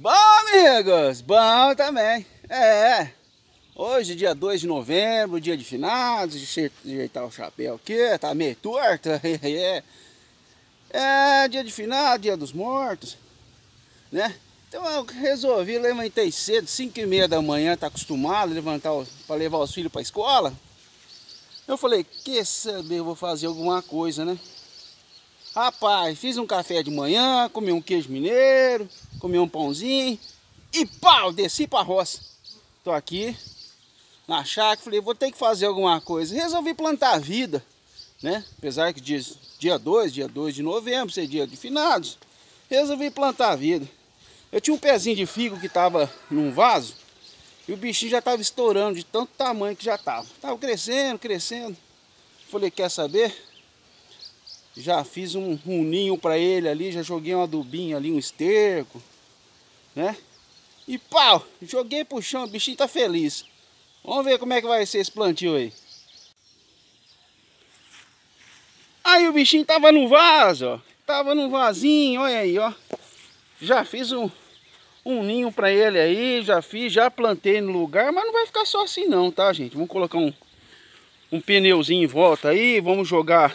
Bom, amigos, bom também. É, hoje dia 2 de novembro, dia de finados, de ajeitar o chapéu aqui, tá meio torto. É, é dia de finados, dia dos mortos, né? Então eu resolvi, levantei cedo, 5 e meia da manhã, tá acostumado a levantar para levar os filhos para escola. Eu falei, que saber, eu vou fazer alguma coisa, né? Rapaz, fiz um café de manhã, comi um queijo mineiro, comi um pãozinho e pau, desci pra roça. Tô aqui na chácara, falei, vou ter que fazer alguma coisa. Resolvi plantar a vida, né? Apesar que diz dia 2, dia 2 de novembro, ser dia de finados. Resolvi plantar a vida. Eu tinha um pezinho de figo que tava num vaso e o bichinho já tava estourando de tanto tamanho que já tava. Tava crescendo, crescendo. Falei, quer saber? já fiz um, um ninho para ele ali, já joguei um adubinho ali, um esterco, né? E pau, joguei pro chão, o bichinho tá feliz. Vamos ver como é que vai ser esse plantio aí. Aí o bichinho tava no vaso, ó. Tava no vasinho, olha aí, ó. Já fiz um, um ninho pra ele aí, já fiz, já plantei no lugar, mas não vai ficar só assim não, tá, gente? Vamos colocar um, um pneuzinho em volta aí, vamos jogar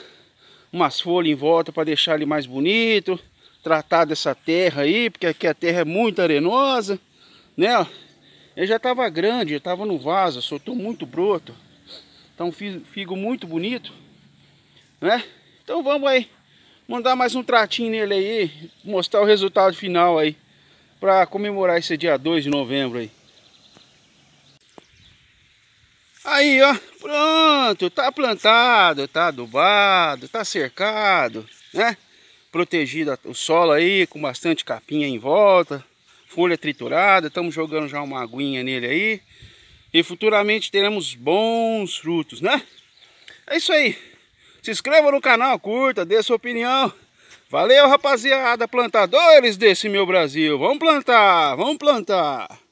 umas folhas em volta para deixar ele mais bonito. Tratar dessa terra aí, porque aqui a terra é muito arenosa, né? Ele já estava grande, estava no vaso, soltou muito broto. então figo muito bonito, né? Então vamos aí mandar mais um tratinho nele aí, mostrar o resultado final aí para comemorar esse dia 2 de novembro aí. Aí, ó, pronto, tá plantado, tá adubado, tá cercado, né? Protegido o solo aí, com bastante capinha em volta, folha triturada, estamos jogando já uma aguinha nele aí. E futuramente teremos bons frutos, né? É isso aí. Se inscreva no canal, curta, dê sua opinião. Valeu, rapaziada, plantadores desse meu Brasil. Vamos plantar, vamos plantar.